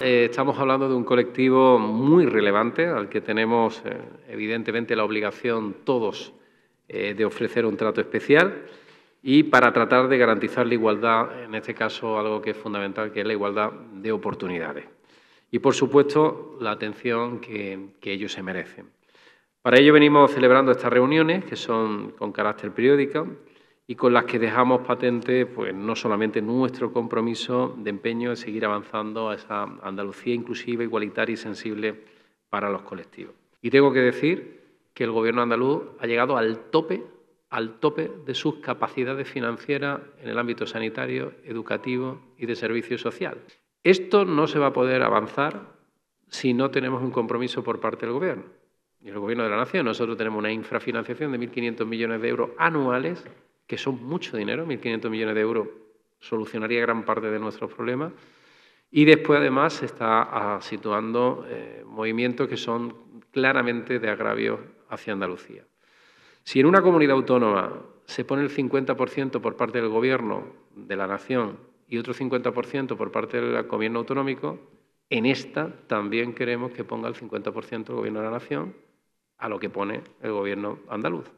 Eh, estamos hablando de un colectivo muy relevante al que tenemos eh, evidentemente la obligación todos eh, de ofrecer un trato especial y para tratar de garantizar la igualdad, en este caso algo que es fundamental, que es la igualdad de oportunidades. Y, por supuesto, la atención que ellos se merecen. Para ello venimos celebrando estas reuniones, que son con carácter periódico, y con las que dejamos patente pues, no solamente nuestro compromiso de empeño en seguir avanzando a esa Andalucía inclusiva, igualitaria y sensible para los colectivos. Y tengo que decir que el Gobierno andaluz ha llegado al tope, al tope de sus capacidades financieras en el ámbito sanitario, educativo y de servicio social. Esto no se va a poder avanzar si no tenemos un compromiso por parte del Gobierno. Y el Gobierno de la Nación, nosotros tenemos una infrafinanciación de 1.500 millones de euros anuales que son mucho dinero, 1.500 millones de euros solucionaría gran parte de nuestros problemas. Y después, además, se está ah, situando eh, movimientos que son claramente de agravio hacia Andalucía. Si en una comunidad autónoma se pone el 50% por parte del Gobierno de la Nación y otro 50% por parte del Gobierno autonómico, en esta también queremos que ponga el 50% el Gobierno de la Nación a lo que pone el Gobierno andaluz.